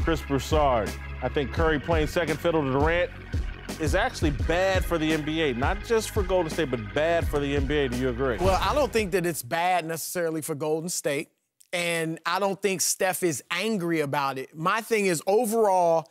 Chris Broussard. I think Curry playing second fiddle to Durant is actually bad for the NBA, not just for Golden State, but bad for the NBA. Do you agree? Well, I don't think that it's bad necessarily for Golden State, and I don't think Steph is angry about it. My thing is overall,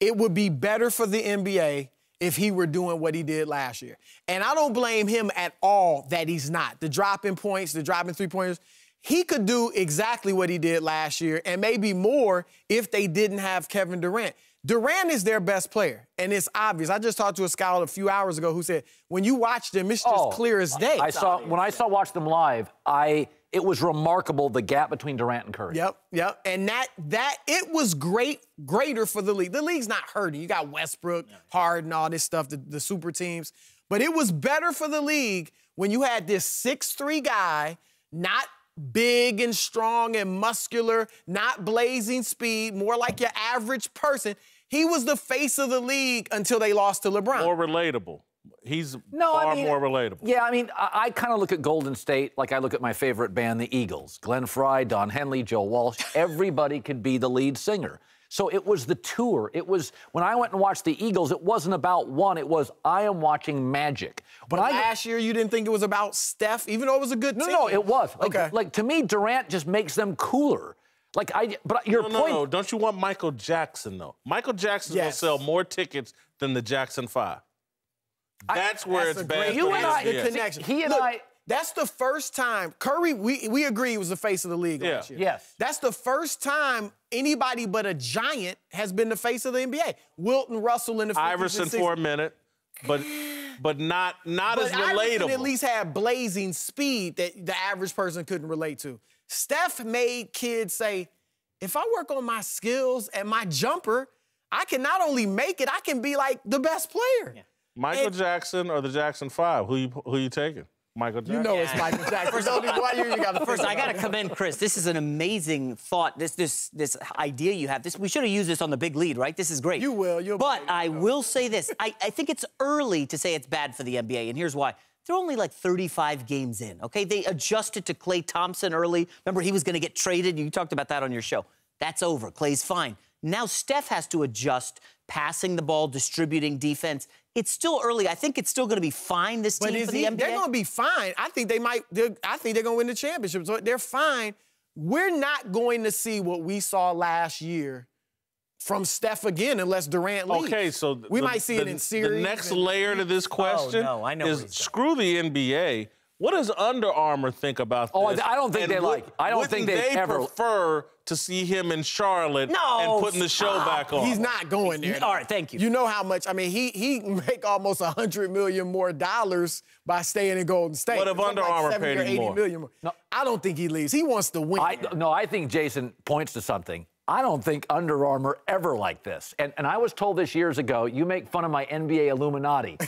it would be better for the NBA if he were doing what he did last year. And I don't blame him at all that he's not. The dropping points, the dropping three pointers, he could do exactly what he did last year and maybe more if they didn't have Kevin Durant. Durant is their best player, and it's obvious. I just talked to a scout a few hours ago who said, when you watch them, it's just oh, clear as day. I saw when I saw watch them live, I it was remarkable the gap between Durant and Curry. Yep, yep. And that that it was great greater for the league. The league's not hurting. You got Westbrook, Harden, all this stuff, the, the super teams. But it was better for the league when you had this 6-3 guy not big and strong and muscular, not blazing speed, more like your average person. He was the face of the league until they lost to LeBron. More relatable. He's no, far I mean, more relatable. Yeah, I mean, I, I kind of look at Golden State like I look at my favorite band, the Eagles. Glenn Fry, Don Henley, Joe Walsh. Everybody could be the lead singer. So it was the tour. It was when I went and watched the Eagles, it wasn't about one, it was I am watching magic. But I, last year you didn't think it was about Steph, even though it was a good no, team. No, it was. Like, okay. like to me, Durant just makes them cooler. Like I but your no, no, point. No, don't you want Michael Jackson though? Michael Jackson yes. will sell more tickets than the Jackson Five. That's I, where that's it's bad. You and I, the connection. He and Look, I that's the first time Curry, we, we agree, he was the face of the league yeah. last year. Yes. That's the first time anybody but a giant has been the face of the NBA. Wilton Russell in the Iverson for a minute, but but not not but as relatable. Iverson at least had blazing speed that the average person couldn't relate to. Steph made kids say, if I work on my skills and my jumper, I can not only make it, I can be like the best player. Yeah. Michael and, Jackson or the Jackson Five? Who you who you taking? Michael Jackson. You know yeah. it's Michael Jackson. 1st you, gotta first I got to commend Chris. This is an amazing thought. This this this idea you have. This we should have used this on the big lead, right? This is great. You will. You'll but I you know. will say this. I, I think it's early to say it's bad for the NBA, and here's why. They're only like 35 games in, okay? They adjusted to Clay Thompson early. Remember, he was going to get traded. You talked about that on your show. That's over. Clay's fine. Now Steph has to adjust passing the ball, distributing defense. It's still early. I think it's still going to be fine. This but team for the he, NBA. They're going to be fine. I think they might. I think they're going to win the championship. So they're fine. We're not going to see what we saw last year from Steph again, unless Durant leaves. Okay, so we the, might see the, it in series. The next and, layer to this oh, question oh, no, is screw the NBA. What does Under Armour think about oh, this? Oh, I don't think and they would, like. I don't think they, they ever prefer to see him in Charlotte no, and putting the show stop. back on. He's not going there. All right, thank you. You know how much? I mean, he he make almost a hundred million more dollars by staying in Golden State. What if Under like Armour paid him more? more? No. I don't think he leaves. He wants to win. I, no, I think Jason points to something. I don't think Under Armour ever like this. And, and I was told this years ago, you make fun of my NBA Illuminati.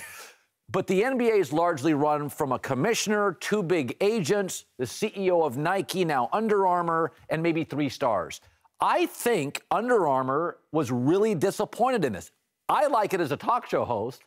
But the NBA is largely run from a commissioner, two big agents, the CEO of Nike, now Under Armour, and maybe three stars. I think Under Armour was really disappointed in this. I like it as a talk show host.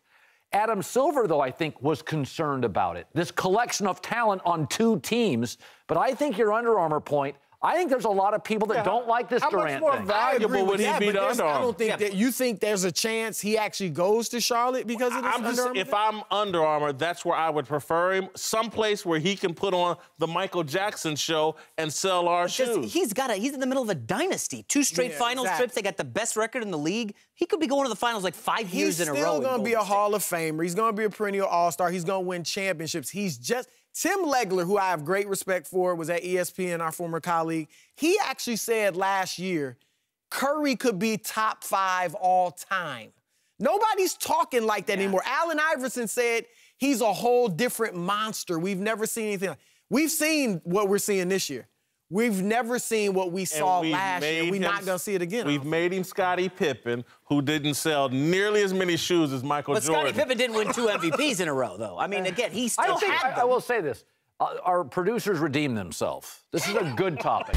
Adam Silver, though, I think was concerned about it. This collection of talent on two teams. But I think your Under Armour point I think there's a lot of people that yeah, don't like this how Durant. How much more thing. valuable would he be to Armour? I don't think yeah. that you think there's a chance he actually goes to Charlotte because of this. Just, if I'm Under Armour, that's where I would prefer him. Someplace where he can put on the Michael Jackson show and sell our because shoes. He's got a. He's in the middle of a dynasty. Two straight yeah, final exactly. trips. They got the best record in the league. He could be going to the finals like five he's years in a row. He's still gonna be a State. Hall of Famer. He's gonna be a perennial All Star. He's gonna win championships. He's just Tim Legler, who I have great respect for, was at ESPN, our former colleague. He actually said last year, Curry could be top five all time. Nobody's talking like that yeah. anymore. Allen Iverson said he's a whole different monster. We've never seen anything like We've seen what we're seeing this year. We've never seen what we saw last year. We're him, not gonna see it again. We've made him Scottie Pippen, who didn't sell nearly as many shoes as Michael but Jordan. But Scottie Pippen didn't win two MVPs in a row, though. I mean, again, he still I think, had them. I, I will say this: uh, our producers redeem themselves. This is a good topic.